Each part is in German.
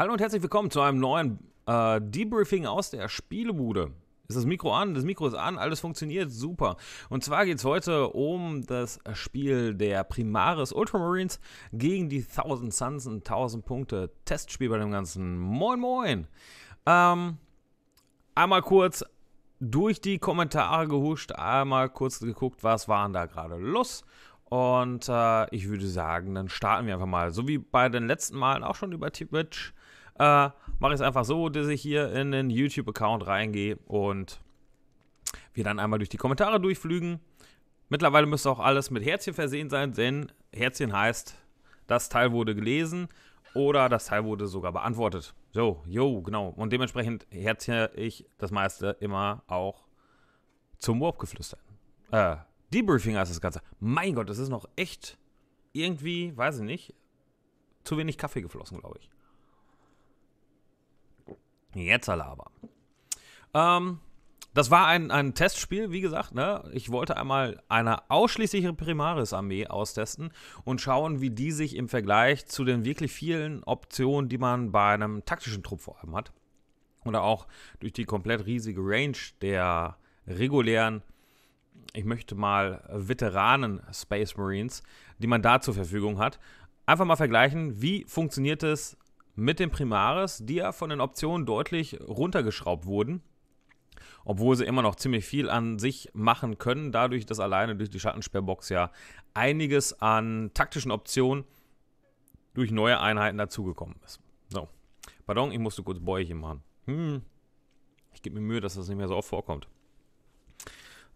Hallo und herzlich willkommen zu einem neuen äh, Debriefing aus der Spielebude. Ist das Mikro an? Das Mikro ist an, alles funktioniert super. Und zwar geht es heute um das Spiel der Primaris Ultramarines gegen die 1000 Suns und 1000 Punkte Testspiel bei dem Ganzen. Moin, moin! Ähm, einmal kurz durch die Kommentare gehuscht, einmal kurz geguckt, was waren da gerade los. Und äh, ich würde sagen, dann starten wir einfach mal. So wie bei den letzten Malen auch schon über Twitch äh, mache ich es einfach so, dass ich hier in den YouTube-Account reingehe und wir dann einmal durch die Kommentare durchflügen. Mittlerweile müsste auch alles mit Herzchen versehen sein, denn Herzchen heißt, das Teil wurde gelesen oder das Teil wurde sogar beantwortet. So, jo, genau. Und dementsprechend Herzchen ich das meiste immer auch zum Warp geflüstert. Äh, Debriefing heißt das Ganze. Mein Gott, das ist noch echt irgendwie, weiß ich nicht, zu wenig Kaffee geflossen, glaube ich. Jetzt aber. Ähm, das war ein, ein Testspiel, wie gesagt. Ne? Ich wollte einmal eine ausschließliche Primaris-Armee austesten und schauen, wie die sich im Vergleich zu den wirklich vielen Optionen, die man bei einem taktischen Trupp vor allem hat, oder auch durch die komplett riesige Range der regulären, ich möchte mal Veteranen Space Marines, die man da zur Verfügung hat, einfach mal vergleichen, wie funktioniert es mit dem Primaris, die ja von den Optionen deutlich runtergeschraubt wurden. Obwohl sie immer noch ziemlich viel an sich machen können, dadurch, dass alleine durch die Schattensperrbox ja einiges an taktischen Optionen durch neue Einheiten dazugekommen ist. So, pardon, ich musste kurz Bäuerchen machen. Hm. Ich gebe mir Mühe, dass das nicht mehr so oft vorkommt.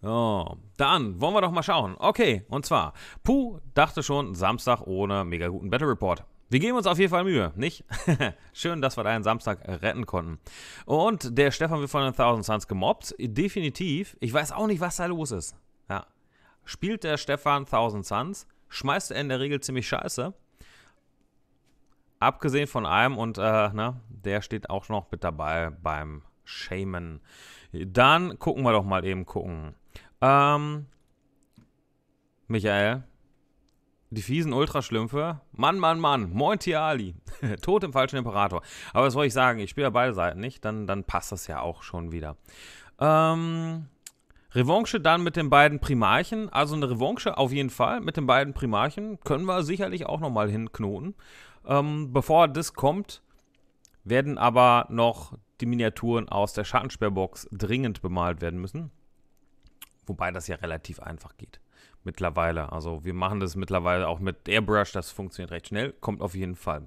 So, dann wollen wir doch mal schauen. Okay, und zwar, Puh dachte schon, Samstag ohne mega guten Battle Report. Wir geben uns auf jeden Fall Mühe, nicht? Schön, dass wir deinen Samstag retten konnten. Und der Stefan wird von den Thousand Suns gemobbt. Definitiv. Ich weiß auch nicht, was da los ist. Ja. Spielt der Stefan Thousand Suns, schmeißt er in der Regel ziemlich scheiße. Abgesehen von einem und äh, ne, der steht auch noch mit dabei beim Shamen. Dann gucken wir doch mal eben gucken. Ähm, Michael, die fiesen Ultraschlümpfe. Mann, Mann, Mann. Moin, Tiali. Tod im falschen Imperator. Aber was soll ich sagen? Ich spiele ja beide Seiten nicht. Dann, dann passt das ja auch schon wieder. Ähm, Revanche dann mit den beiden Primarchen. Also eine Revanche auf jeden Fall mit den beiden Primarchen. Können wir sicherlich auch nochmal hinknoten. Ähm, bevor das kommt, werden aber noch die Miniaturen aus der Schattensperrbox dringend bemalt werden müssen. Wobei das ja relativ einfach geht mittlerweile. Also wir machen das mittlerweile auch mit Airbrush, das funktioniert recht schnell, kommt auf jeden Fall.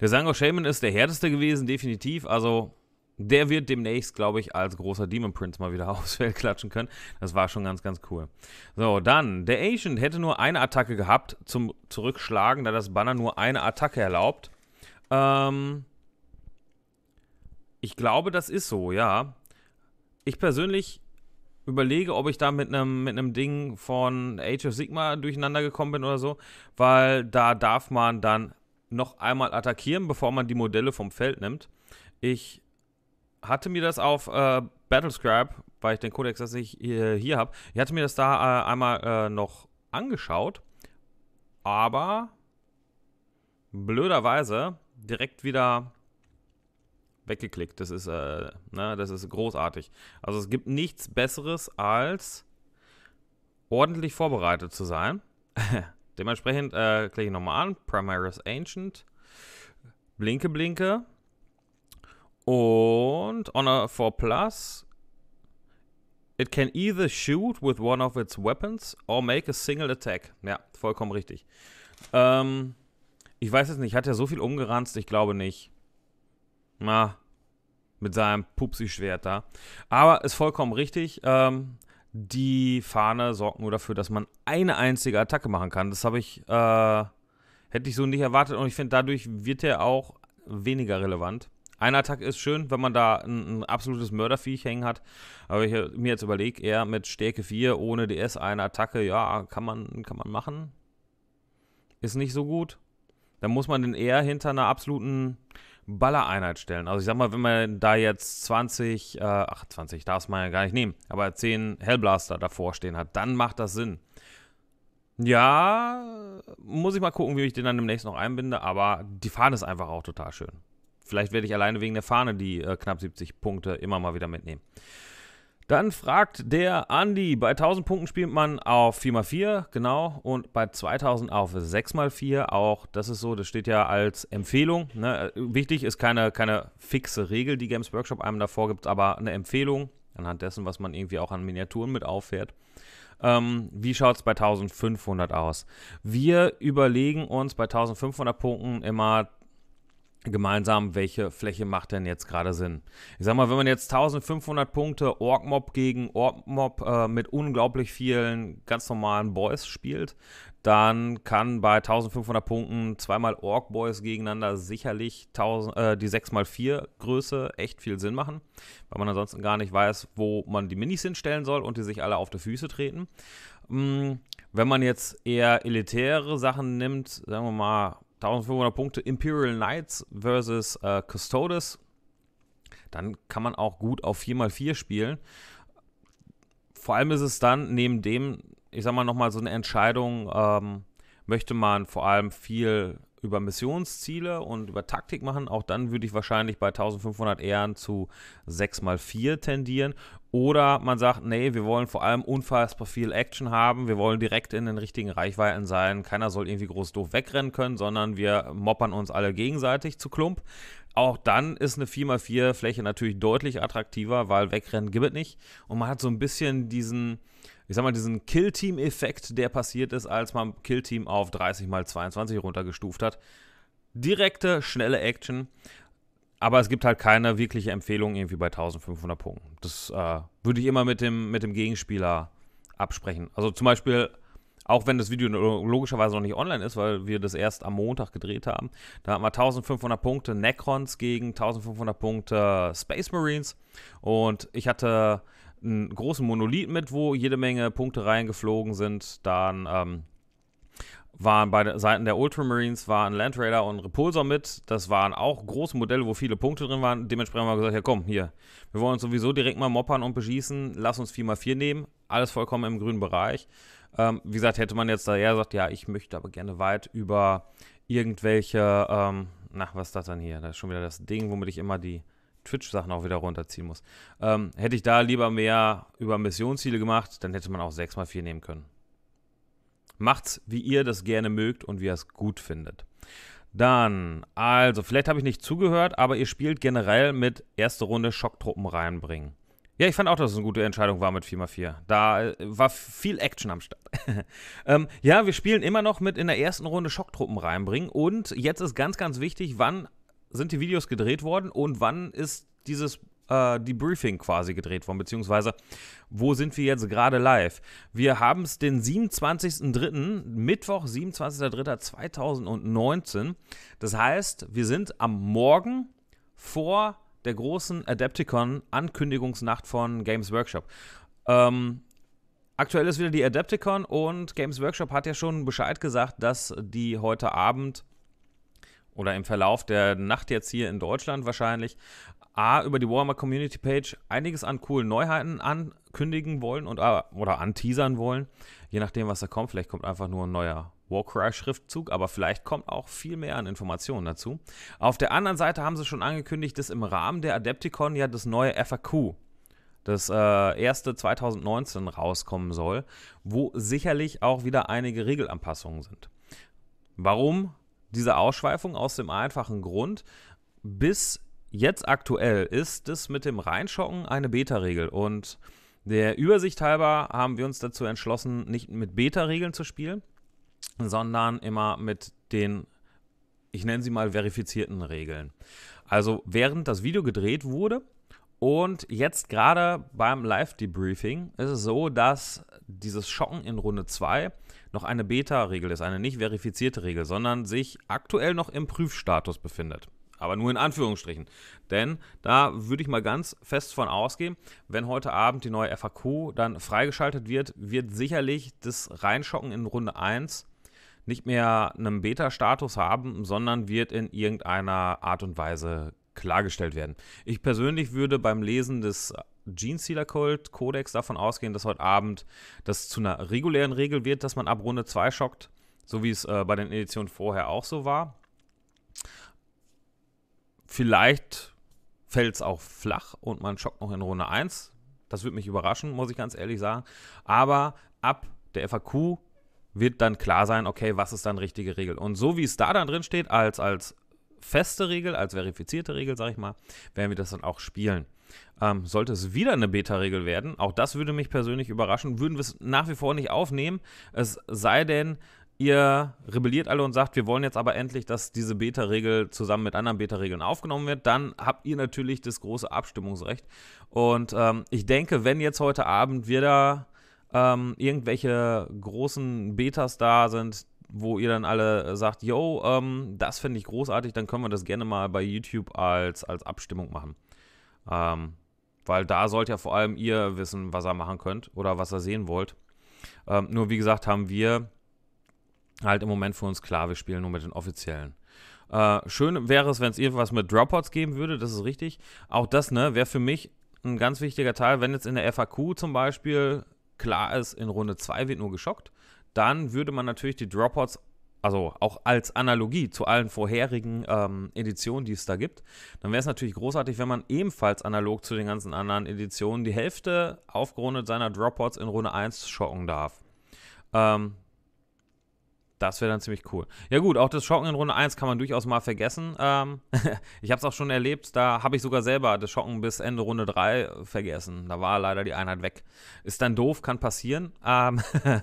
Der Sango Shaman ist der härteste gewesen, definitiv. Also der wird demnächst, glaube ich, als großer Demon Prince mal wieder aufs Feld klatschen können. Das war schon ganz, ganz cool. So, dann, der Agent hätte nur eine Attacke gehabt zum Zurückschlagen, da das Banner nur eine Attacke erlaubt. Ähm, ich glaube, das ist so, ja. Ich persönlich überlege, ob ich da mit einem mit Ding von Age of Sigma durcheinander gekommen bin oder so, weil da darf man dann noch einmal attackieren, bevor man die Modelle vom Feld nimmt. Ich hatte mir das auf äh, Battlescribe, weil ich den Codex das ich äh, hier, hier habe, ich hatte mir das da äh, einmal äh, noch angeschaut, aber blöderweise direkt wieder weggeklickt. Das ist, äh, ne, das ist großartig. Also es gibt nichts Besseres, als ordentlich vorbereitet zu sein. Dementsprechend äh, klicke ich nochmal an. Primaris Ancient. Blinke, blinke. Und Honor 4 Plus. It can either shoot with one of its weapons or make a single attack. Ja, vollkommen richtig. Ähm, ich weiß es nicht. Hat er so viel umgeranzt? Ich glaube nicht. Na, mit seinem Pupsi-Schwert da. Aber ist vollkommen richtig. Ähm, die Fahne sorgt nur dafür, dass man eine einzige Attacke machen kann. Das habe ich, äh, hätte ich so nicht erwartet. Und ich finde, dadurch wird er auch weniger relevant. Eine Attacke ist schön, wenn man da ein, ein absolutes Mörderviech hängen hat. Aber ich mir jetzt überlege, eher mit Stärke 4 ohne DS eine Attacke, ja, kann man, kann man machen. Ist nicht so gut. Dann muss man den eher hinter einer absoluten Ballereinheit stellen. Also ich sag mal, wenn man da jetzt 20, äh, ach 20 darf man ja gar nicht nehmen, aber 10 Hellblaster davor stehen hat, dann macht das Sinn. Ja, muss ich mal gucken, wie ich den dann demnächst noch einbinde, aber die Fahne ist einfach auch total schön. Vielleicht werde ich alleine wegen der Fahne die äh, knapp 70 Punkte immer mal wieder mitnehmen. Dann fragt der Andi, bei 1000 Punkten spielt man auf 4x4, genau, und bei 2000 auf 6x4 auch. Das ist so, das steht ja als Empfehlung. Ne? Wichtig ist keine, keine fixe Regel, die Games Workshop einem davor gibt, aber eine Empfehlung anhand dessen, was man irgendwie auch an Miniaturen mit auffährt. Ähm, wie schaut es bei 1500 aus? Wir überlegen uns bei 1500 Punkten immer gemeinsam, welche Fläche macht denn jetzt gerade Sinn. Ich sag mal, wenn man jetzt 1500 Punkte Orc-Mob gegen Orc-Mob äh, mit unglaublich vielen ganz normalen Boys spielt, dann kann bei 1500 Punkten zweimal Orc-Boys gegeneinander sicherlich 1000, äh, die 6x4 Größe echt viel Sinn machen, weil man ansonsten gar nicht weiß, wo man die Minis hinstellen soll und die sich alle auf die Füße treten. Hm, wenn man jetzt eher elitäre Sachen nimmt, sagen wir mal 1500 Punkte Imperial Knights versus äh, Custodes. Dann kann man auch gut auf 4x4 spielen. Vor allem ist es dann neben dem, ich sag mal nochmal so eine Entscheidung, ähm, möchte man vor allem viel über Missionsziele und über Taktik machen. Auch dann würde ich wahrscheinlich bei 1500 Ehren zu 6x4 tendieren. Oder man sagt, nee, wir wollen vor allem unfassbar viel Action haben, wir wollen direkt in den richtigen Reichweiten sein, keiner soll irgendwie groß doof wegrennen können, sondern wir moppern uns alle gegenseitig zu Klump. Auch dann ist eine 4x4 Fläche natürlich deutlich attraktiver, weil wegrennen gibt es nicht. Und man hat so ein bisschen diesen, ich sag mal, diesen Kill-Team-Effekt, der passiert ist, als man Kill-Team auf 30 x 22 runtergestuft hat direkte, schnelle Action aber es gibt halt keine wirkliche Empfehlung irgendwie bei 1500 Punkten. Das äh, würde ich immer mit dem, mit dem Gegenspieler absprechen. Also zum Beispiel, auch wenn das Video logischerweise noch nicht online ist, weil wir das erst am Montag gedreht haben, da hatten wir 1500 Punkte Necrons gegen 1500 Punkte Space Marines und ich hatte einen großen Monolith mit, wo jede Menge Punkte reingeflogen sind, dann ähm, waren bei Seiten der Ultramarines waren Land Raider und Repulsor mit. Das waren auch große Modelle, wo viele Punkte drin waren. Dementsprechend haben wir gesagt, ja komm, hier, wir wollen uns sowieso direkt mal moppern und beschießen. Lass uns 4x4 nehmen. Alles vollkommen im grünen Bereich. Ähm, wie gesagt, hätte man jetzt daher gesagt, ja, ich möchte aber gerne weit über irgendwelche, ähm, na, was ist das dann hier? Das ist schon wieder das Ding, womit ich immer die Twitch-Sachen auch wieder runterziehen muss. Ähm, hätte ich da lieber mehr über Missionsziele gemacht, dann hätte man auch 6x4 nehmen können. Macht's, wie ihr das gerne mögt und wie ihr es gut findet. Dann, also, vielleicht habe ich nicht zugehört, aber ihr spielt generell mit erste Runde Schocktruppen reinbringen. Ja, ich fand auch, dass es eine gute Entscheidung war mit 4x4. Da äh, war viel Action am Start. ähm, ja, wir spielen immer noch mit in der ersten Runde Schocktruppen reinbringen. Und jetzt ist ganz, ganz wichtig, wann sind die Videos gedreht worden und wann ist dieses äh, Debriefing quasi gedreht worden, beziehungsweise wo sind wir jetzt gerade live? Wir haben es den 27.03., Mittwoch, 27.03.2019. Das heißt, wir sind am Morgen vor der großen Adepticon-Ankündigungsnacht von Games Workshop. Ähm, aktuell ist wieder die Adepticon und Games Workshop hat ja schon Bescheid gesagt, dass die heute Abend oder im Verlauf der Nacht jetzt hier in Deutschland wahrscheinlich A, über die Warhammer Community Page einiges an coolen Neuheiten ankündigen wollen und, oder anteasern wollen. Je nachdem, was da kommt. Vielleicht kommt einfach nur ein neuer Warcry-Schriftzug, aber vielleicht kommt auch viel mehr an Informationen dazu. Auf der anderen Seite haben sie schon angekündigt, dass im Rahmen der Adepticon ja das neue FAQ, das äh, erste 2019 rauskommen soll, wo sicherlich auch wieder einige Regelanpassungen sind. Warum diese Ausschweifung? Aus dem einfachen Grund, bis jetzt aktuell ist es mit dem Reinschocken eine Beta-Regel und der Übersicht halber haben wir uns dazu entschlossen, nicht mit Beta-Regeln zu spielen, sondern immer mit den, ich nenne sie mal, verifizierten Regeln. Also während das Video gedreht wurde und jetzt gerade beim Live-Debriefing ist es so, dass dieses Schocken in Runde 2 noch eine Beta-Regel ist, eine nicht verifizierte Regel, sondern sich aktuell noch im Prüfstatus befindet aber nur in Anführungsstrichen. Denn da würde ich mal ganz fest von ausgehen, wenn heute Abend die neue FAQ dann freigeschaltet wird, wird sicherlich das Reinschocken in Runde 1 nicht mehr einen Beta-Status haben, sondern wird in irgendeiner Art und Weise klargestellt werden. Ich persönlich würde beim Lesen des Gene Sealer Cold Codex davon ausgehen, dass heute Abend das zu einer regulären Regel wird, dass man ab Runde 2 schockt, so wie es äh, bei den Editionen vorher auch so war. Vielleicht fällt es auch flach und man schockt noch in Runde 1. Das würde mich überraschen, muss ich ganz ehrlich sagen. Aber ab der FAQ wird dann klar sein, okay, was ist dann richtige Regel. Und so wie es da dann drin steht, als, als feste Regel, als verifizierte Regel, sage ich mal, werden wir das dann auch spielen. Ähm, sollte es wieder eine Beta-Regel werden, auch das würde mich persönlich überraschen, würden wir es nach wie vor nicht aufnehmen, es sei denn, ihr rebelliert alle und sagt, wir wollen jetzt aber endlich, dass diese Beta-Regel zusammen mit anderen Beta-Regeln aufgenommen wird, dann habt ihr natürlich das große Abstimmungsrecht. Und ähm, ich denke, wenn jetzt heute Abend wir da ähm, irgendwelche großen Betas da sind, wo ihr dann alle sagt, yo, ähm, das finde ich großartig, dann können wir das gerne mal bei YouTube als, als Abstimmung machen. Ähm, weil da sollt ja vor allem ihr wissen, was ihr machen könnt oder was ihr sehen wollt. Ähm, nur wie gesagt, haben wir halt im Moment für uns klar, wir spielen nur mit den offiziellen. Äh, schön wäre es, wenn es irgendwas mit Dropouts geben würde, das ist richtig. Auch das, ne, wäre für mich ein ganz wichtiger Teil, wenn jetzt in der FAQ zum Beispiel klar ist, in Runde 2 wird nur geschockt, dann würde man natürlich die Dropouts also auch als Analogie zu allen vorherigen ähm, Editionen, die es da gibt, dann wäre es natürlich großartig, wenn man ebenfalls analog zu den ganzen anderen Editionen die Hälfte aufgrund seiner Dropouts in Runde 1 schocken darf. Ähm, das wäre dann ziemlich cool. Ja gut, auch das Schocken in Runde 1 kann man durchaus mal vergessen. Ähm, ich habe es auch schon erlebt, da habe ich sogar selber das Schocken bis Ende Runde 3 äh, vergessen. Da war leider die Einheit weg. Ist dann doof, kann passieren. Ähm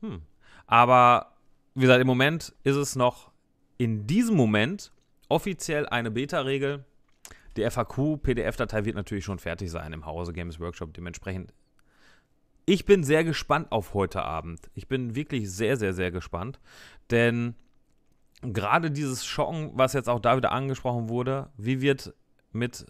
hm. Aber wie gesagt, im Moment ist es noch in diesem Moment offiziell eine Beta-Regel. Die FAQ-PDF-Datei wird natürlich schon fertig sein im Hause Games Workshop. Dementsprechend ich bin sehr gespannt auf heute Abend. Ich bin wirklich sehr, sehr, sehr gespannt. Denn gerade dieses Schocken, was jetzt auch da wieder angesprochen wurde, wie wird mit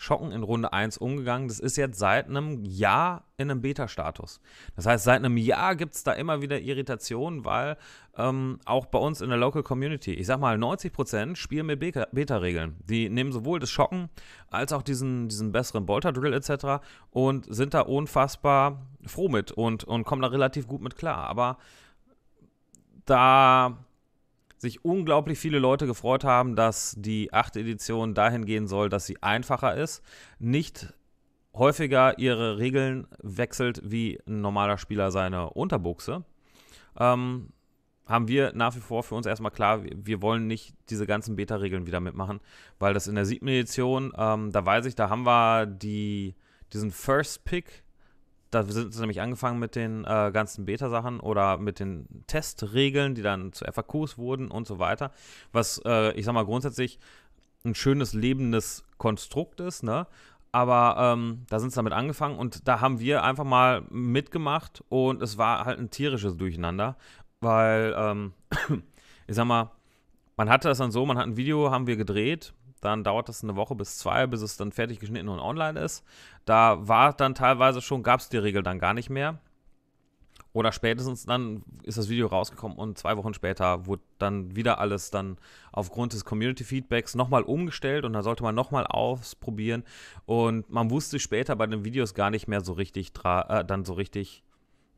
Schocken in Runde 1 umgegangen. Das ist jetzt seit einem Jahr in einem Beta-Status. Das heißt, seit einem Jahr gibt es da immer wieder Irritationen, weil ähm, auch bei uns in der Local Community, ich sag mal, 90% spielen mit Beta-Regeln. Die nehmen sowohl das Schocken als auch diesen, diesen besseren Bolter-Drill etc. und sind da unfassbar froh mit und, und kommen da relativ gut mit klar. Aber da sich unglaublich viele Leute gefreut haben, dass die 8. Edition dahin gehen soll, dass sie einfacher ist, nicht häufiger ihre Regeln wechselt wie ein normaler Spieler seine Unterbuchse. Ähm, haben wir nach wie vor für uns erstmal klar, wir wollen nicht diese ganzen Beta-Regeln wieder mitmachen, weil das in der 7. Edition, ähm, da weiß ich, da haben wir die, diesen First Pick da sind sie nämlich angefangen mit den äh, ganzen Beta-Sachen oder mit den Testregeln, die dann zu FAQs wurden und so weiter. Was, äh, ich sag mal, grundsätzlich ein schönes, lebendes Konstrukt ist, ne? Aber ähm, da sind sie damit angefangen und da haben wir einfach mal mitgemacht und es war halt ein tierisches Durcheinander, weil, ähm, ich sag mal, man hatte das dann so, man hat ein Video, haben wir gedreht dann dauert das eine Woche bis zwei, bis es dann fertig geschnitten und online ist. Da war dann teilweise schon, gab es die Regel dann gar nicht mehr. Oder spätestens dann ist das Video rausgekommen und zwei Wochen später wurde dann wieder alles dann aufgrund des Community-Feedbacks nochmal umgestellt und da sollte man nochmal ausprobieren. Und man wusste später bei den Videos gar nicht mehr so richtig, äh, dann so richtig,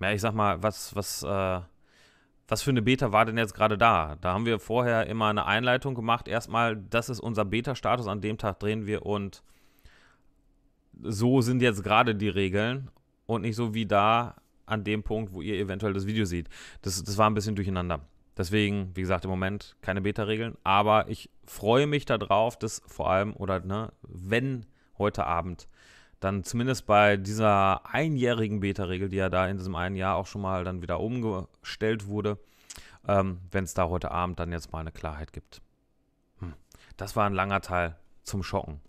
ja, ich sag mal, was, was, äh, was für eine Beta war denn jetzt gerade da? Da haben wir vorher immer eine Einleitung gemacht. Erstmal, das ist unser Beta-Status, an dem Tag drehen wir und so sind jetzt gerade die Regeln und nicht so wie da an dem Punkt, wo ihr eventuell das Video seht. Das, das war ein bisschen durcheinander. Deswegen, wie gesagt, im Moment keine Beta-Regeln, aber ich freue mich darauf, dass vor allem, oder ne, wenn heute Abend dann zumindest bei dieser einjährigen Beta-Regel, die ja da in diesem einen Jahr auch schon mal dann wieder umgestellt wurde, ähm, wenn es da heute Abend dann jetzt mal eine Klarheit gibt. Hm. Das war ein langer Teil zum Schocken.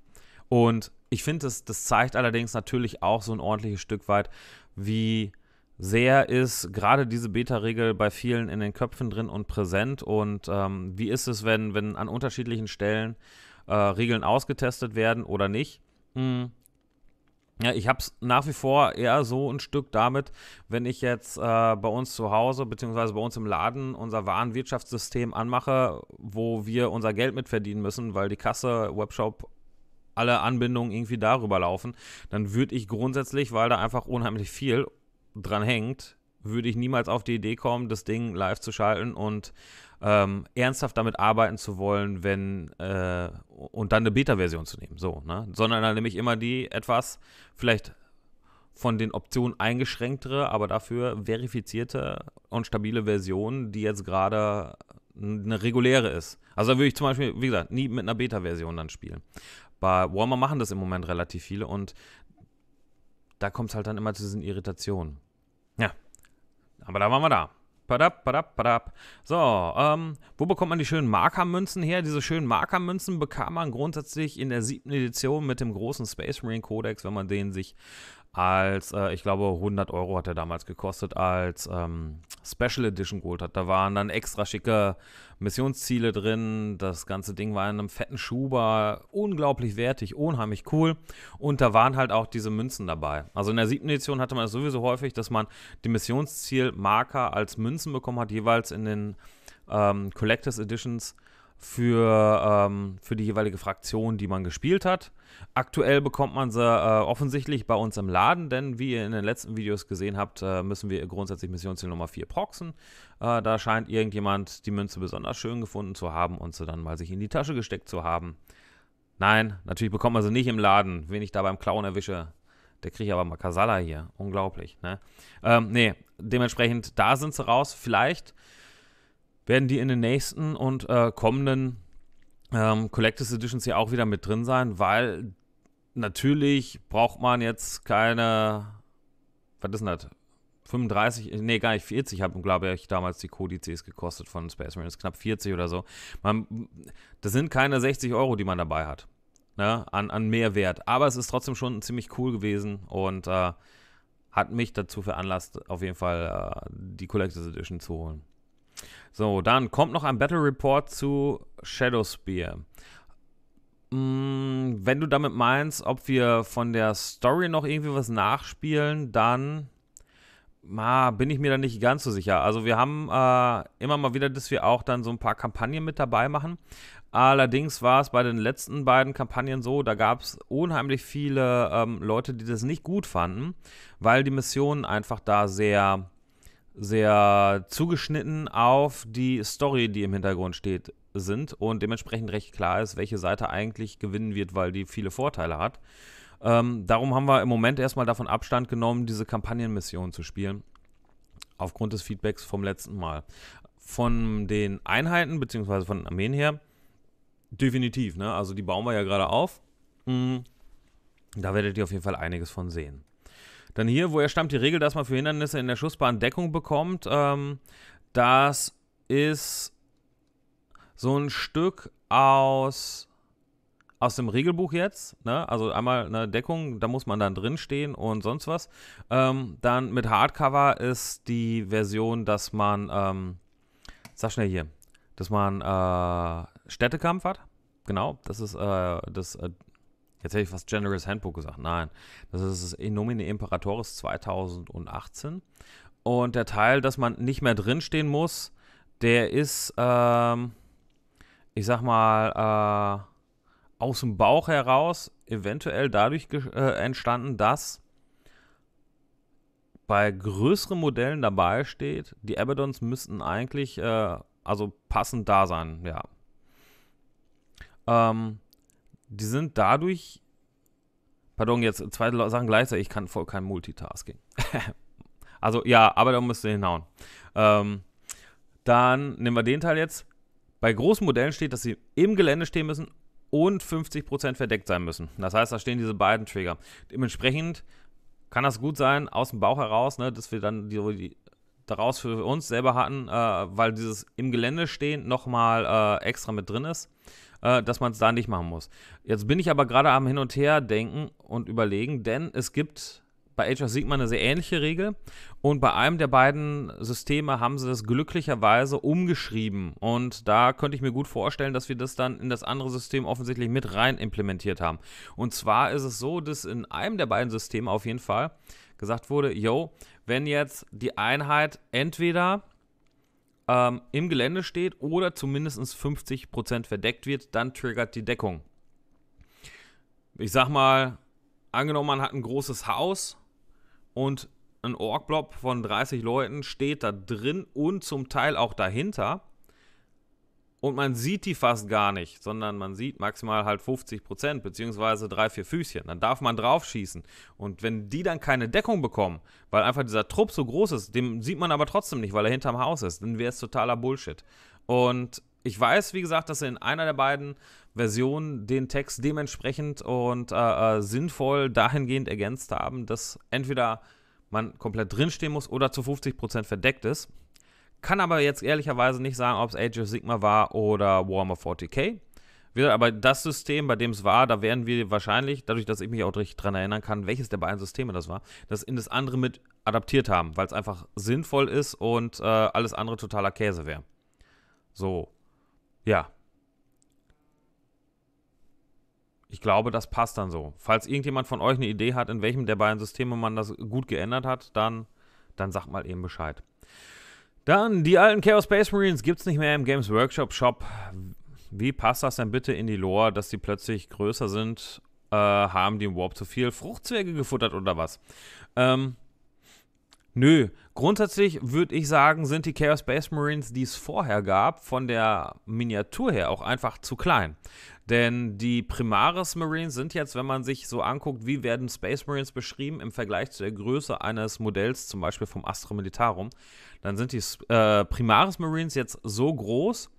Und ich finde, das, das zeigt allerdings natürlich auch so ein ordentliches Stück weit, wie sehr ist gerade diese Beta-Regel bei vielen in den Köpfen drin und präsent. Und ähm, wie ist es, wenn, wenn an unterschiedlichen Stellen äh, Regeln ausgetestet werden oder nicht? Hm ja, ich habe es nach wie vor eher so ein Stück damit, wenn ich jetzt äh, bei uns zu Hause beziehungsweise bei uns im Laden unser Warenwirtschaftssystem anmache, wo wir unser Geld mitverdienen müssen, weil die Kasse, Webshop, alle Anbindungen irgendwie darüber laufen, dann würde ich grundsätzlich, weil da einfach unheimlich viel dran hängt, würde ich niemals auf die Idee kommen, das Ding live zu schalten und ähm, ernsthaft damit arbeiten zu wollen, wenn äh, und dann eine Beta-Version zu nehmen, so, ne? Sondern dann nämlich immer die etwas vielleicht von den Optionen eingeschränktere, aber dafür verifizierte und stabile Version, die jetzt gerade eine reguläre ist. Also da würde ich zum Beispiel, wie gesagt, nie mit einer Beta-Version dann spielen. Bei Warmer machen das im Moment relativ viele und da kommt es halt dann immer zu diesen Irritationen. Ja, aber da waren wir da. Padap, padap, padap. So, ähm, wo bekommt man die schönen Markermünzen her? Diese schönen Markermünzen bekam man grundsätzlich in der siebten Edition mit dem großen Space Marine Codex, wenn man den sich als, äh, ich glaube, 100 Euro hat er damals gekostet, als ähm, Special Edition geholt hat. Da waren dann extra schicke Missionsziele drin. Das ganze Ding war in einem fetten Schuber. Unglaublich wertig, unheimlich cool. Und da waren halt auch diese Münzen dabei. Also in der siebten Edition hatte man es sowieso häufig, dass man die Missionszielmarker als Münzen bekommen hat, jeweils in den ähm, Collectors Editions für, ähm, für die jeweilige Fraktion, die man gespielt hat. Aktuell bekommt man sie äh, offensichtlich bei uns im Laden, denn wie ihr in den letzten Videos gesehen habt, äh, müssen wir grundsätzlich Missionsziel Nummer 4 proxen. Äh, da scheint irgendjemand die Münze besonders schön gefunden zu haben und sie dann mal sich in die Tasche gesteckt zu haben. Nein, natürlich bekommt man sie nicht im Laden. Wen ich da beim Clown erwische, der kriegt aber mal Kasala hier. Unglaublich, ne? Ähm, nee, dementsprechend, da sind sie raus. Vielleicht werden die in den nächsten und äh, kommenden ähm, Collectors Editions ja auch wieder mit drin sein, weil natürlich braucht man jetzt keine, was ist denn das? 35, äh, nee, gar nicht 40 haben, glaube ich, damals die Kodizes gekostet von Space Marines, knapp 40 oder so. Man, das sind keine 60 Euro, die man dabei hat. Ne? An, an Mehrwert. Aber es ist trotzdem schon ziemlich cool gewesen und äh, hat mich dazu veranlasst, auf jeden Fall äh, die Collectors Edition zu holen. So, dann kommt noch ein Battle Report zu Shadow Spear. Mm, wenn du damit meinst, ob wir von der Story noch irgendwie was nachspielen, dann ma, bin ich mir da nicht ganz so sicher. Also wir haben äh, immer mal wieder, dass wir auch dann so ein paar Kampagnen mit dabei machen. Allerdings war es bei den letzten beiden Kampagnen so, da gab es unheimlich viele ähm, Leute, die das nicht gut fanden, weil die Missionen einfach da sehr sehr zugeschnitten auf die Story, die im Hintergrund steht, sind und dementsprechend recht klar ist, welche Seite eigentlich gewinnen wird, weil die viele Vorteile hat. Ähm, darum haben wir im Moment erstmal davon Abstand genommen, diese Kampagnenmission zu spielen, aufgrund des Feedbacks vom letzten Mal. Von den Einheiten, beziehungsweise von den Armeen her, definitiv. Ne? Also die bauen wir ja gerade auf. Mhm. Da werdet ihr auf jeden Fall einiges von sehen. Dann hier, woher stammt die Regel, dass man für Hindernisse in der Schussbahn Deckung bekommt? Ähm, das ist so ein Stück aus, aus dem Regelbuch jetzt. Ne? Also einmal eine Deckung, da muss man dann drinstehen und sonst was. Ähm, dann mit Hardcover ist die Version, dass man, ähm, sag schnell hier, dass man äh, Städtekampf hat. Genau, das ist äh, das äh, Jetzt hätte ich fast Generous Handbook gesagt. Nein, das ist das In Nomine Imperatoris 2018. Und der Teil, dass man nicht mehr drinstehen muss, der ist, ähm, ich sag mal, äh, aus dem Bauch heraus eventuell dadurch äh, entstanden, dass bei größeren Modellen dabei steht, die Aberdons müssten eigentlich, äh, also passend da sein, ja. Ähm, die sind dadurch, pardon, jetzt zwei Sachen gleichzeitig, ich kann voll kein Multitasking. also ja, aber da müsst ihr hinhauen. Ähm, dann nehmen wir den Teil jetzt. Bei großen Modellen steht, dass sie im Gelände stehen müssen und 50% verdeckt sein müssen. Das heißt, da stehen diese beiden Trigger. Dementsprechend kann das gut sein, aus dem Bauch heraus, ne, dass wir dann die daraus für uns selber hatten, äh, weil dieses im Gelände stehen nochmal äh, extra mit drin ist, äh, dass man es da nicht machen muss. Jetzt bin ich aber gerade am Hin und Her denken und überlegen, denn es gibt bei Age of Sigma eine sehr ähnliche Regel und bei einem der beiden Systeme haben sie das glücklicherweise umgeschrieben und da könnte ich mir gut vorstellen, dass wir das dann in das andere System offensichtlich mit rein implementiert haben. Und zwar ist es so, dass in einem der beiden Systeme auf jeden Fall gesagt wurde, yo, wenn jetzt die Einheit entweder ähm, im Gelände steht oder zumindest 50% verdeckt wird, dann triggert die Deckung. Ich sag mal, angenommen, man hat ein großes Haus und ein Org-Blob von 30 Leuten steht da drin und zum Teil auch dahinter und man sieht die fast gar nicht, sondern man sieht maximal halt 50 Prozent, beziehungsweise drei, vier Füßchen. Dann darf man drauf schießen. Und wenn die dann keine Deckung bekommen, weil einfach dieser Trupp so groß ist, dem sieht man aber trotzdem nicht, weil er hinterm Haus ist, dann wäre es totaler Bullshit. Und ich weiß, wie gesagt, dass sie in einer der beiden Versionen den Text dementsprechend und äh, äh, sinnvoll dahingehend ergänzt haben, dass entweder man komplett drinstehen muss oder zu 50% verdeckt ist. Kann aber jetzt ehrlicherweise nicht sagen, ob es Age of Sigma war oder Warhammer 40k. Aber das System, bei dem es war, da werden wir wahrscheinlich, dadurch, dass ich mich auch richtig dran erinnern kann, welches der beiden Systeme das war, das in das andere mit adaptiert haben, weil es einfach sinnvoll ist und äh, alles andere totaler Käse wäre. So. Ja. Ich glaube, das passt dann so. Falls irgendjemand von euch eine Idee hat, in welchem der beiden Systeme man das gut geändert hat, dann, dann sagt mal eben Bescheid. Dann, die alten Chaos Space Marines gibt es nicht mehr im Games Workshop Shop. Wie passt das denn bitte in die Lore, dass die plötzlich größer sind? Äh, haben die im Warp zu viel Fruchtzwerge gefuttert oder was? Ähm, nö. Grundsätzlich würde ich sagen, sind die Chaos Space Marines, die es vorher gab, von der Miniatur her auch einfach zu klein. Denn die Primaris Marines sind jetzt, wenn man sich so anguckt, wie werden Space Marines beschrieben im Vergleich zu der Größe eines Modells, zum Beispiel vom Astra Militarum, dann sind die äh, Primaris Marines jetzt so groß,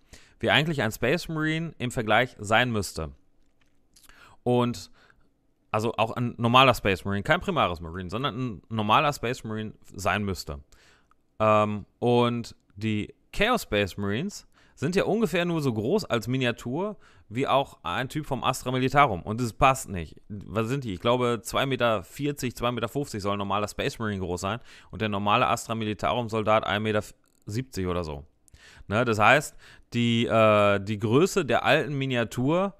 wie eigentlich ein Space Marine im Vergleich sein müsste. Und also auch ein normaler Space Marine, kein Primaris Marine, sondern ein normaler Space Marine sein müsste. Ähm, und die Chaos Space Marines sind ja ungefähr nur so groß als Miniatur wie auch ein Typ vom Astra Militarum. Und es passt nicht. Was sind die? Ich glaube, 2,40 Meter, 2,50 Meter soll ein normaler Space Marine groß sein. Und der normale Astra Militarum Soldat 1,70 Meter oder so. Ne, das heißt, die, äh, die Größe der alten Miniatur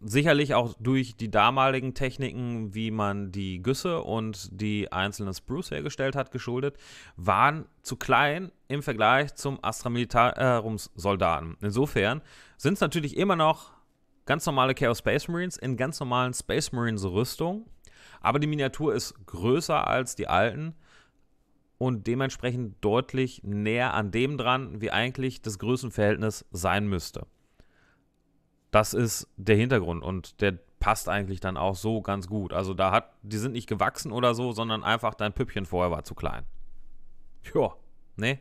sicherlich auch durch die damaligen Techniken, wie man die Güsse und die einzelnen Spruce hergestellt hat, geschuldet, waren zu klein im Vergleich zum Astra Militarums Soldaten. Insofern sind es natürlich immer noch ganz normale Chaos Space Marines in ganz normalen Space Marines Rüstung, aber die Miniatur ist größer als die alten und dementsprechend deutlich näher an dem dran, wie eigentlich das Größenverhältnis sein müsste das ist der Hintergrund und der passt eigentlich dann auch so ganz gut. Also da hat, die sind nicht gewachsen oder so, sondern einfach dein Püppchen vorher war zu klein. Joa, ne?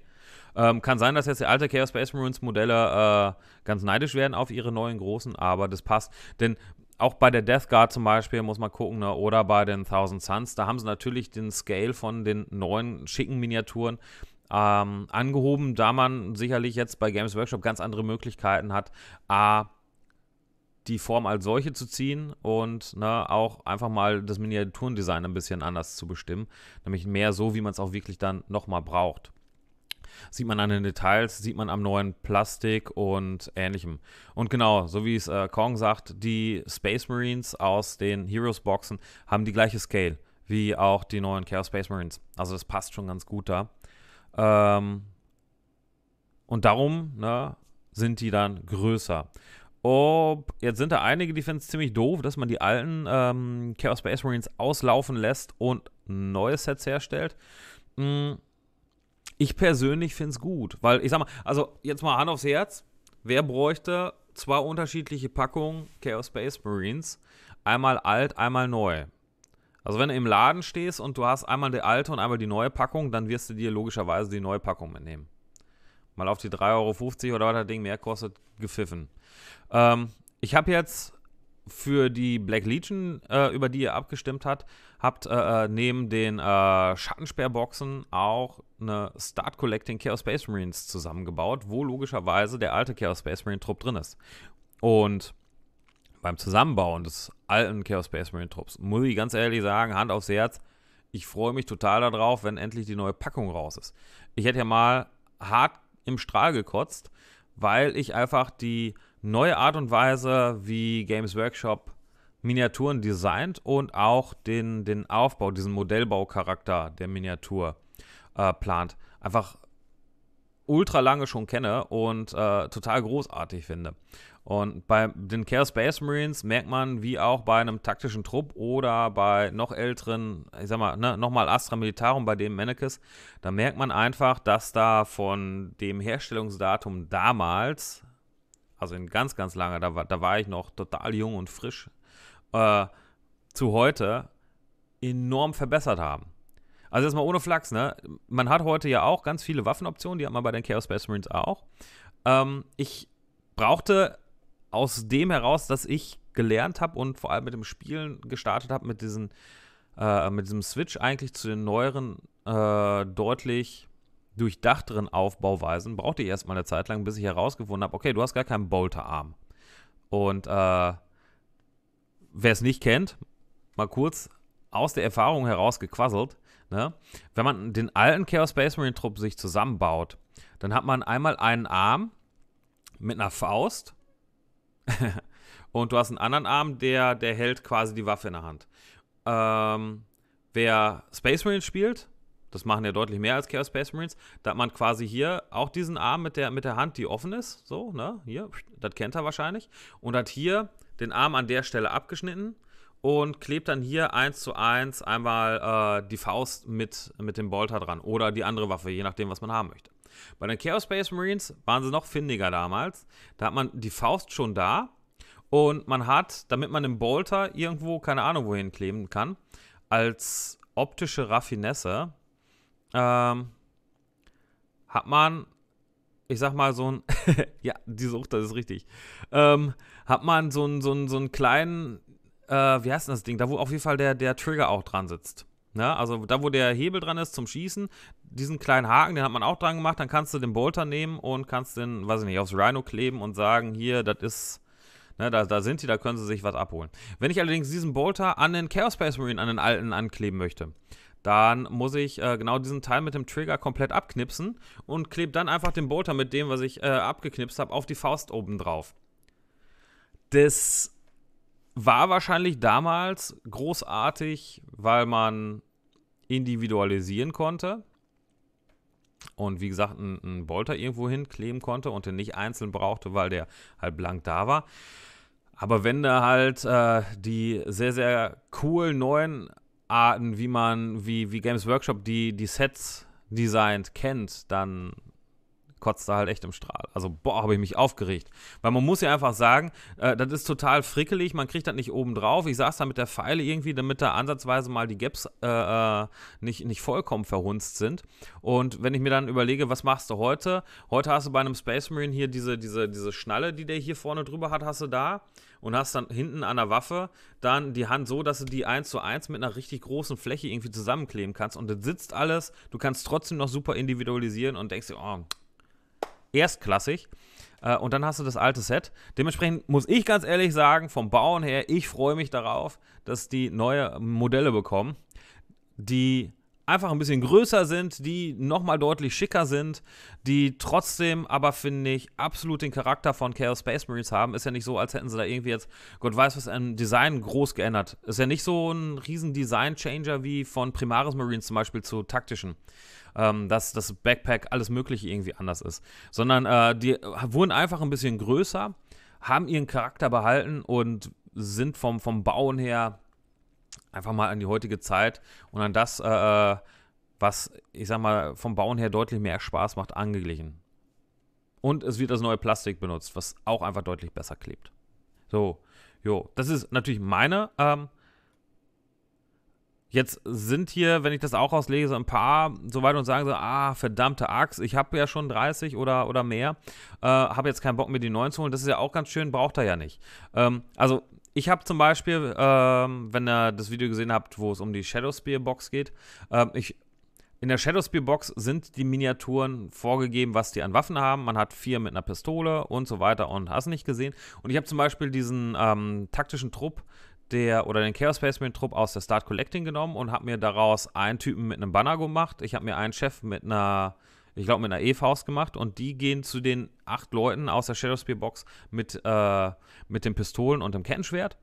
Ähm, kann sein, dass jetzt die alte Chaos Space Marines Modelle äh, ganz neidisch werden auf ihre neuen großen, aber das passt. Denn auch bei der Death Guard zum Beispiel muss man gucken, ne? oder bei den Thousand Suns, da haben sie natürlich den Scale von den neuen schicken Miniaturen ähm, angehoben, da man sicherlich jetzt bei Games Workshop ganz andere Möglichkeiten hat, A, die Form als solche zu ziehen und ne, auch einfach mal das Miniaturendesign ein bisschen anders zu bestimmen. Nämlich mehr so, wie man es auch wirklich dann nochmal braucht. Sieht man an den Details, sieht man am neuen Plastik und ähnlichem. Und genau, so wie es äh, Kong sagt, die Space Marines aus den Heroes Boxen haben die gleiche Scale wie auch die neuen Chaos Space Marines. Also das passt schon ganz gut da. Ähm und darum ne, sind die dann größer. Oh, jetzt sind da einige, die finden es ziemlich doof, dass man die alten ähm, Chaos Space Marines auslaufen lässt und neue Sets herstellt. Hm, ich persönlich finde es gut, weil ich sag mal, also jetzt mal Hand aufs Herz, wer bräuchte zwei unterschiedliche Packungen Chaos Space Marines? Einmal alt, einmal neu. Also wenn du im Laden stehst und du hast einmal die alte und einmal die neue Packung, dann wirst du dir logischerweise die neue Packung mitnehmen mal auf die 3,50 Euro oder was das Ding mehr kostet, gepfiffen. Ähm, ich habe jetzt für die Black Legion, äh, über die ihr abgestimmt habt, habt äh, äh, neben den äh, Schattensperrboxen auch eine Start Collecting Chaos Space Marines zusammengebaut, wo logischerweise der alte Chaos Space Marine Trupp drin ist. Und beim Zusammenbauen des alten Chaos Space Marine Trupps muss ich ganz ehrlich sagen, Hand aufs Herz, ich freue mich total darauf, wenn endlich die neue Packung raus ist. Ich hätte ja mal hart im Strahl gekotzt, weil ich einfach die neue Art und Weise, wie Games Workshop Miniaturen designt und auch den, den Aufbau, diesen Modellbaucharakter der Miniatur äh, plant, einfach ultra lange schon kenne und äh, total großartig finde. Und bei den Chaos Space Marines merkt man, wie auch bei einem taktischen Trupp oder bei noch älteren, ich sag mal, ne, nochmal Astra Militarum bei dem Mannequins, da merkt man einfach, dass da von dem Herstellungsdatum damals, also in ganz, ganz lange, da war, da war ich noch total jung und frisch, äh, zu heute enorm verbessert haben. Also erstmal ohne Flachs, ne? Man hat heute ja auch ganz viele Waffenoptionen, die hat man bei den Chaos Space Marines auch. Ähm, ich brauchte aus dem heraus, dass ich gelernt habe und vor allem mit dem Spielen gestartet habe, mit, äh, mit diesem Switch eigentlich zu den neueren, äh, deutlich durchdachteren Aufbauweisen, brauchte ich erstmal eine Zeit lang, bis ich herausgefunden habe, okay, du hast gar keinen Bolterarm. Und äh, wer es nicht kennt, mal kurz aus der Erfahrung heraus gequasselt, ne? wenn man den alten Chaos Space Marine Trupp sich zusammenbaut, dann hat man einmal einen Arm mit einer Faust und du hast einen anderen Arm, der, der hält quasi die Waffe in der Hand. Ähm, wer Space Marines spielt, das machen ja deutlich mehr als Chaos Space Marines, da hat man quasi hier auch diesen Arm mit der, mit der Hand, die offen ist, so, ne, hier, das kennt er wahrscheinlich, und hat hier den Arm an der Stelle abgeschnitten und klebt dann hier eins zu eins einmal äh, die Faust mit, mit dem Bolter dran oder die andere Waffe, je nachdem, was man haben möchte. Bei den Chaos Space Marines waren sie noch findiger damals. Da hat man die Faust schon da und man hat, damit man den Bolter irgendwo, keine Ahnung wohin kleben kann, als optische Raffinesse, ähm, hat man, ich sag mal, so ein, ja, die Sucht, das ist richtig, ähm, hat man so einen so einen, so einen kleinen, äh, wie heißt denn das Ding, da wo auf jeden Fall der, der Trigger auch dran sitzt. Ja, ne? also da, wo der Hebel dran ist zum Schießen, diesen kleinen Haken, den hat man auch dran gemacht, dann kannst du den Bolter nehmen und kannst den, weiß ich nicht, aufs Rhino kleben und sagen, hier, das ist, ne, da, da sind sie, da können sie sich was abholen. Wenn ich allerdings diesen Bolter an den Chaos Space Marine, an den alten, ankleben möchte, dann muss ich äh, genau diesen Teil mit dem Trigger komplett abknipsen und klebe dann einfach den Bolter mit dem, was ich äh, abgeknipst habe, auf die Faust oben drauf. Das war wahrscheinlich damals großartig, weil man individualisieren konnte und wie gesagt einen, einen Bolter irgendwo hinkleben konnte und den nicht einzeln brauchte, weil der halt blank da war. Aber wenn da halt äh, die sehr, sehr coolen neuen Arten, wie man, wie, wie Games Workshop die, die Sets designt, kennt, dann kotzt da halt echt im Strahl. Also, boah, habe ich mich aufgeregt. Weil man muss ja einfach sagen, äh, das ist total frickelig, man kriegt das nicht oben drauf. Ich saß da mit der Pfeile irgendwie, damit da ansatzweise mal die Gaps äh, äh, nicht, nicht vollkommen verhunzt sind. Und wenn ich mir dann überlege, was machst du heute? Heute hast du bei einem Space Marine hier diese, diese, diese Schnalle, die der hier vorne drüber hat, hast du da und hast dann hinten an der Waffe dann die Hand so, dass du die eins zu eins mit einer richtig großen Fläche irgendwie zusammenkleben kannst und das sitzt alles. Du kannst trotzdem noch super individualisieren und denkst dir, oh, erstklassig. Äh, und dann hast du das alte Set. Dementsprechend muss ich ganz ehrlich sagen, vom Bauen her, ich freue mich darauf, dass die neue Modelle bekommen, die einfach ein bisschen größer sind, die nochmal deutlich schicker sind, die trotzdem aber, finde ich, absolut den Charakter von Chaos Space Marines haben. Ist ja nicht so, als hätten sie da irgendwie jetzt, Gott weiß was, an Design groß geändert. Ist ja nicht so ein riesen Design-Changer wie von Primaris Marines zum Beispiel zu taktischen ähm, dass das Backpack alles Mögliche irgendwie anders ist, sondern äh, die wurden einfach ein bisschen größer, haben ihren Charakter behalten und sind vom, vom Bauen her einfach mal an die heutige Zeit und an das, äh, äh was ich sag mal vom Bauen her deutlich mehr Spaß macht, angeglichen. Und es wird das neue Plastik benutzt, was auch einfach deutlich besser klebt. So, jo, das ist natürlich meine ähm, Jetzt sind hier, wenn ich das auch auslese, ein paar so weit und sagen so, ah, verdammte Axt, ich habe ja schon 30 oder, oder mehr, äh, habe jetzt keinen Bock mir die 9 zu holen. Das ist ja auch ganz schön, braucht er ja nicht. Ähm, also ich habe zum Beispiel, ähm, wenn ihr das Video gesehen habt, wo es um die Shadow Spear Box geht, ähm, ich, in der Shadow Spear Box sind die Miniaturen vorgegeben, was die an Waffen haben. Man hat vier mit einer Pistole und so weiter und hast nicht gesehen. Und ich habe zum Beispiel diesen ähm, taktischen Trupp der oder den Chaos Space Marine Trupp aus der Start Collecting genommen und habe mir daraus einen Typen mit einem Banner gemacht. Ich habe mir einen Chef mit einer, ich glaube mit einer E-Faust gemacht und die gehen zu den acht Leuten aus der Shadow Spear Box mit, äh, mit den Pistolen und dem Kettenschwert.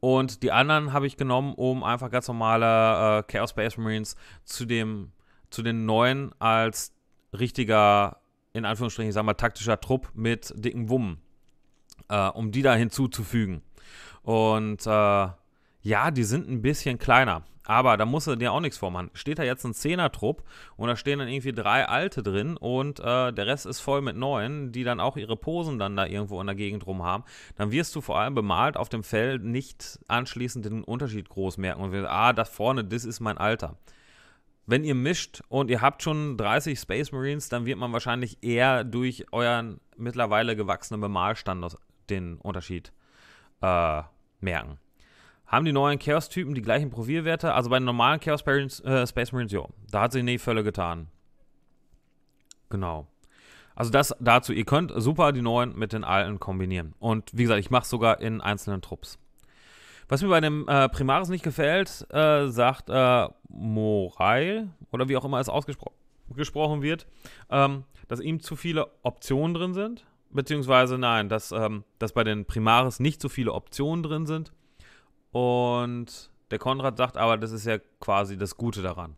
Und die anderen habe ich genommen, um einfach ganz normale äh, Chaos Space Marines zu dem, zu den neuen als richtiger, in Anführungsstrichen, ich sag mal, taktischer Trupp mit dicken Wummen, äh, um die da hinzuzufügen. Und äh, ja, die sind ein bisschen kleiner. Aber da musst du dir auch nichts vormachen. Steht da jetzt ein Zehner-Trupp und da stehen dann irgendwie drei Alte drin und äh, der Rest ist voll mit Neuen, die dann auch ihre Posen dann da irgendwo in der Gegend rum haben, dann wirst du vor allem bemalt auf dem Fell nicht anschließend den Unterschied groß merken und wirst, ah, das vorne, das ist mein Alter. Wenn ihr mischt und ihr habt schon 30 Space Marines, dann wird man wahrscheinlich eher durch euren mittlerweile gewachsenen Bemalstand den Unterschied äh, merken. Haben die neuen Chaos-Typen die gleichen Profilwerte? Also bei den normalen Chaos äh, Space Marines, jo. Da hat sich nie Völle getan. Genau. Also das dazu. Ihr könnt super die neuen mit den alten kombinieren. Und wie gesagt, ich mache es sogar in einzelnen Trupps. Was mir bei dem äh, Primaris nicht gefällt, äh, sagt äh, Morai, oder wie auch immer es ausgesprochen wird, ähm, dass ihm zu viele Optionen drin sind beziehungsweise nein, dass, ähm, dass bei den Primaris nicht so viele Optionen drin sind. Und der Konrad sagt aber, das ist ja quasi das Gute daran.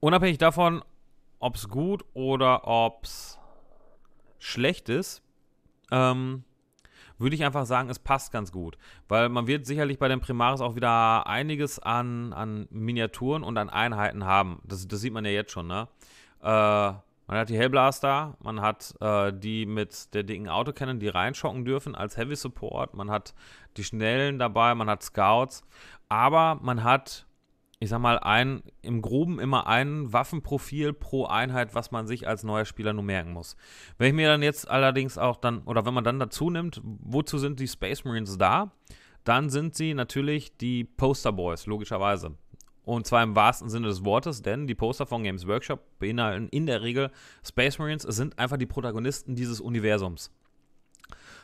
Unabhängig davon, ob es gut oder ob es schlecht ist, ähm, würde ich einfach sagen, es passt ganz gut. Weil man wird sicherlich bei den Primaris auch wieder einiges an, an Miniaturen und an Einheiten haben. Das, das sieht man ja jetzt schon, ne? Äh, man hat die Hellblaster, man hat äh, die mit der dicken Autocannon, die reinschocken dürfen als Heavy Support, man hat die Schnellen dabei, man hat Scouts, aber man hat, ich sag mal, ein, im Groben immer ein Waffenprofil pro Einheit, was man sich als neuer Spieler nur merken muss. Wenn ich mir dann jetzt allerdings auch dann, oder wenn man dann dazu nimmt, wozu sind die Space Marines da? Dann sind sie natürlich die Poster Boys, logischerweise. Und zwar im wahrsten Sinne des Wortes, denn die Poster von Games Workshop beinhalten in der Regel Space Marines sind einfach die Protagonisten dieses Universums.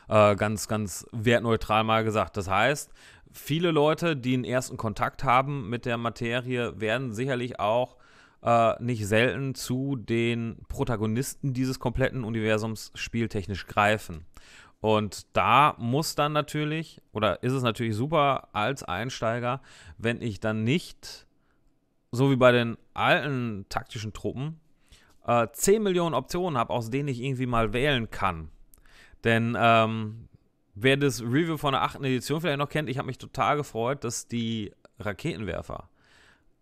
Äh, ganz, ganz wertneutral mal gesagt. Das heißt, viele Leute, die einen ersten Kontakt haben mit der Materie, werden sicherlich auch äh, nicht selten zu den Protagonisten dieses kompletten Universums spieltechnisch greifen. Und da muss dann natürlich, oder ist es natürlich super als Einsteiger, wenn ich dann nicht so wie bei den alten taktischen Truppen, äh, 10 Millionen Optionen habe, aus denen ich irgendwie mal wählen kann. Denn ähm, wer das Review von der 8. Edition vielleicht noch kennt, ich habe mich total gefreut, dass die Raketenwerfer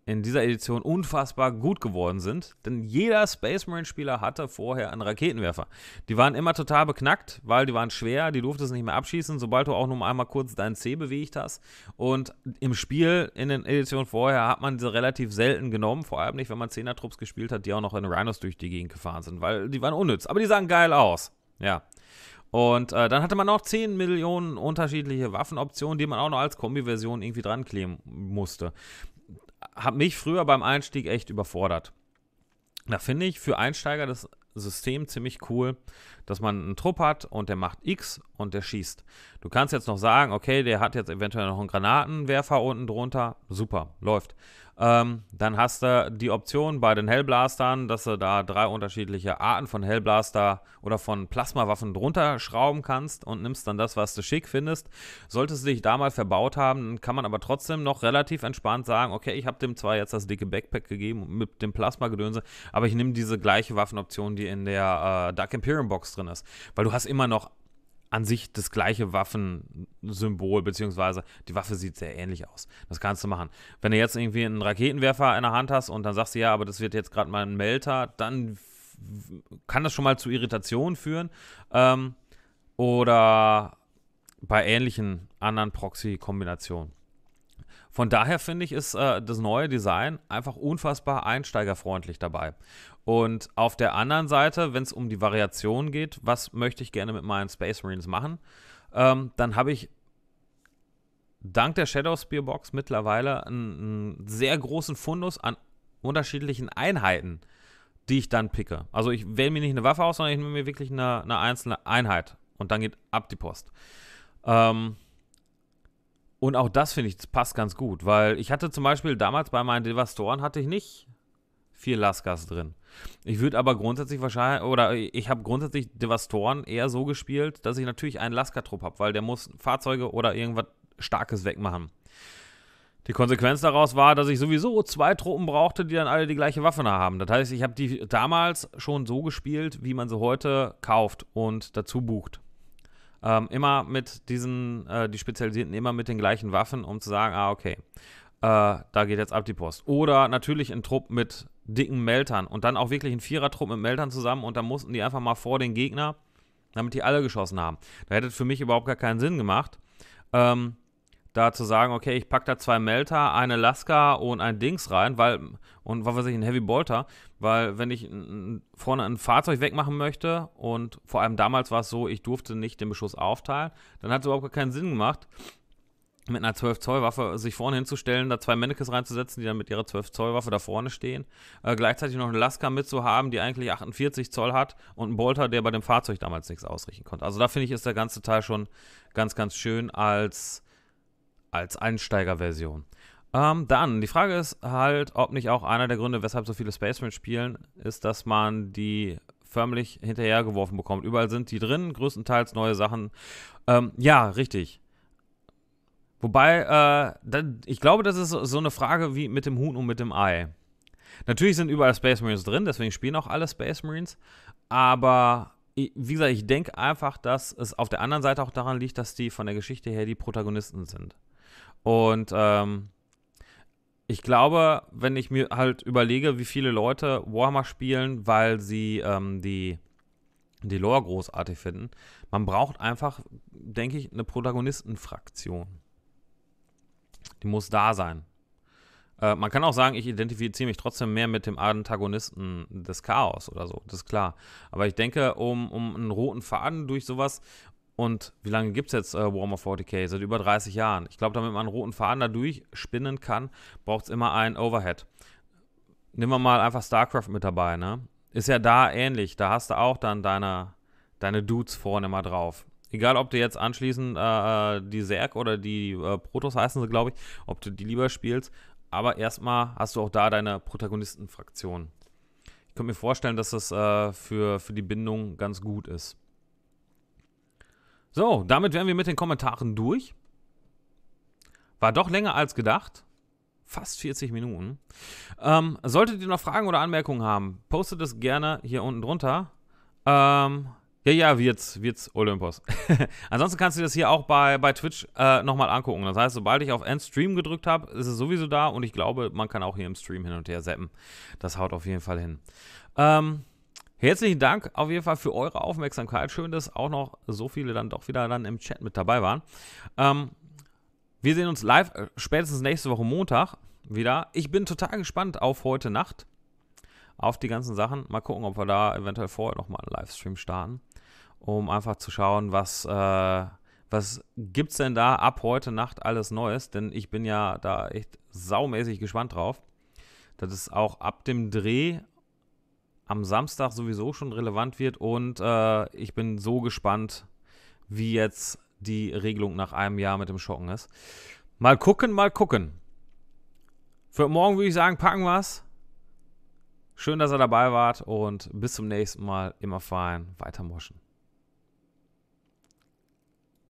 in dieser Edition unfassbar gut geworden sind, denn jeder Space Marine Spieler hatte vorher einen Raketenwerfer. Die waren immer total beknackt, weil die waren schwer, die durftest nicht mehr abschießen, sobald du auch nur einmal kurz deinen C bewegt hast. Und im Spiel in den Editionen vorher hat man diese relativ selten genommen, vor allem nicht, wenn man 10 Trupps gespielt hat, die auch noch in Rhinos durch die Gegend gefahren sind, weil die waren unnütz, aber die sahen geil aus. Ja. Und äh, dann hatte man noch 10 Millionen unterschiedliche Waffenoptionen, die man auch noch als Kombi-Version irgendwie dran kleben musste hat mich früher beim Einstieg echt überfordert. Da finde ich für Einsteiger das System ziemlich cool, dass man einen Trupp hat und der macht X und der schießt. Du kannst jetzt noch sagen, okay, der hat jetzt eventuell noch einen Granatenwerfer unten drunter. Super, läuft. Ähm, dann hast du die Option bei den Hellblastern, dass du da drei unterschiedliche Arten von Hellblaster oder von Plasmawaffen drunter schrauben kannst und nimmst dann das, was du schick findest. Solltest du dich da mal verbaut haben, kann man aber trotzdem noch relativ entspannt sagen, okay, ich habe dem zwar jetzt das dicke Backpack gegeben mit dem Plasmagedönse, aber ich nehme diese gleiche Waffenoption, die in der äh, Dark Imperium Box drin drin ist. Weil du hast immer noch an sich das gleiche Waffensymbol, beziehungsweise die Waffe sieht sehr ähnlich aus. Das kannst du machen. Wenn du jetzt irgendwie einen Raketenwerfer in der Hand hast und dann sagst du, ja, aber das wird jetzt gerade mal ein Melter, dann kann das schon mal zu Irritationen führen. Ähm, oder bei ähnlichen anderen Proxy-Kombinationen. Von daher finde ich, ist äh, das neue Design einfach unfassbar einsteigerfreundlich dabei. Und auf der anderen Seite, wenn es um die Variation geht, was möchte ich gerne mit meinen Space Marines machen, ähm, dann habe ich dank der Shadow Spear Box mittlerweile einen, einen, sehr großen Fundus an unterschiedlichen Einheiten, die ich dann picke. Also ich wähle mir nicht eine Waffe aus, sondern ich nehme mir wirklich eine, eine einzelne Einheit. Und dann geht ab die Post. Ähm, und auch das finde ich, das passt ganz gut, weil ich hatte zum Beispiel damals bei meinen Devastoren hatte ich nicht vier Laskas drin. Ich würde aber grundsätzlich wahrscheinlich, oder ich habe grundsätzlich Devastoren eher so gespielt, dass ich natürlich einen Laskatrupp habe, weil der muss Fahrzeuge oder irgendwas Starkes wegmachen. Die Konsequenz daraus war, dass ich sowieso zwei Truppen brauchte, die dann alle die gleiche Waffe haben. Das heißt, ich habe die damals schon so gespielt, wie man sie heute kauft und dazu bucht ähm, immer mit diesen, äh, die Spezialisierten immer mit den gleichen Waffen, um zu sagen, ah, okay, äh, da geht jetzt ab die Post. Oder natürlich ein Trupp mit dicken Meltern und dann auch wirklich ein Vierertrupp mit Meltern zusammen und dann mussten die einfach mal vor den Gegner, damit die alle geschossen haben. Da hätte es für mich überhaupt gar keinen Sinn gemacht. Ähm, da zu sagen, okay, ich packe da zwei Melter, eine Laska und ein Dings rein, weil, und was weiß ich, ein Heavy Bolter, weil wenn ich vorne ein Fahrzeug wegmachen möchte und vor allem damals war es so, ich durfte nicht den Beschuss aufteilen, dann hat es überhaupt keinen Sinn gemacht, mit einer 12-Zoll-Waffe sich vorne hinzustellen, da zwei Mannequins reinzusetzen, die dann mit ihrer 12-Zoll-Waffe da vorne stehen, äh, gleichzeitig noch eine Laska mitzuhaben, die eigentlich 48 Zoll hat und einen Bolter, der bei dem Fahrzeug damals nichts ausrichten konnte. Also da finde ich, ist der ganze Teil schon ganz, ganz schön als als Einsteigerversion. Ähm, dann, die Frage ist halt, ob nicht auch einer der Gründe, weshalb so viele Space Marines spielen, ist, dass man die förmlich hinterhergeworfen bekommt. Überall sind die drin, größtenteils neue Sachen. Ähm, ja, richtig. Wobei, äh, ich glaube, das ist so eine Frage wie mit dem Huhn und mit dem Ei. Natürlich sind überall Space Marines drin, deswegen spielen auch alle Space Marines. Aber wie gesagt, ich denke einfach, dass es auf der anderen Seite auch daran liegt, dass die von der Geschichte her die Protagonisten sind. Und ähm, ich glaube, wenn ich mir halt überlege, wie viele Leute Warhammer spielen, weil sie ähm, die, die Lore großartig finden, man braucht einfach, denke ich, eine Protagonistenfraktion. Die muss da sein. Äh, man kann auch sagen, ich identifiziere mich trotzdem mehr mit dem Antagonisten des Chaos oder so, das ist klar. Aber ich denke, um, um einen roten Faden durch sowas und wie lange gibt es jetzt äh, Warhammer 40k? Seit über 30 Jahren. Ich glaube, damit man einen roten Faden da durchspinnen kann, braucht es immer einen Overhead. Nehmen wir mal einfach StarCraft mit dabei, ne? Ist ja da ähnlich. Da hast du auch dann deine, deine Dudes vorne immer drauf. Egal, ob du jetzt anschließend äh, äh, die Zerg oder die äh, Protoss heißen sie, glaube ich, ob du die lieber spielst. Aber erstmal hast du auch da deine Protagonistenfraktion. Ich könnte mir vorstellen, dass das äh, für, für die Bindung ganz gut ist. So, damit wären wir mit den Kommentaren durch. War doch länger als gedacht. Fast 40 Minuten. Ähm, solltet ihr noch Fragen oder Anmerkungen haben, postet es gerne hier unten drunter. Ähm, ja, ja, wird's, wird's Olympos. Ansonsten kannst du das hier auch bei, bei Twitch äh, nochmal angucken. Das heißt, sobald ich auf End Stream gedrückt habe, ist es sowieso da und ich glaube, man kann auch hier im Stream hin und her seppen. Das haut auf jeden Fall hin. Ähm, Herzlichen Dank auf jeden Fall für eure Aufmerksamkeit. Schön, dass auch noch so viele dann doch wieder dann im Chat mit dabei waren. Ähm, wir sehen uns live äh, spätestens nächste Woche Montag wieder. Ich bin total gespannt auf heute Nacht, auf die ganzen Sachen. Mal gucken, ob wir da eventuell vorher nochmal einen Livestream starten, um einfach zu schauen, was... Äh, was gibt's denn da ab heute Nacht alles Neues? Denn ich bin ja da echt saumäßig gespannt drauf. Das ist auch ab dem Dreh am Samstag sowieso schon relevant wird. Und äh, ich bin so gespannt, wie jetzt die Regelung nach einem Jahr mit dem Schocken ist. Mal gucken, mal gucken. Für morgen würde ich sagen, packen wir es. Schön, dass ihr dabei wart und bis zum nächsten Mal. Immer fein, weiter moschen.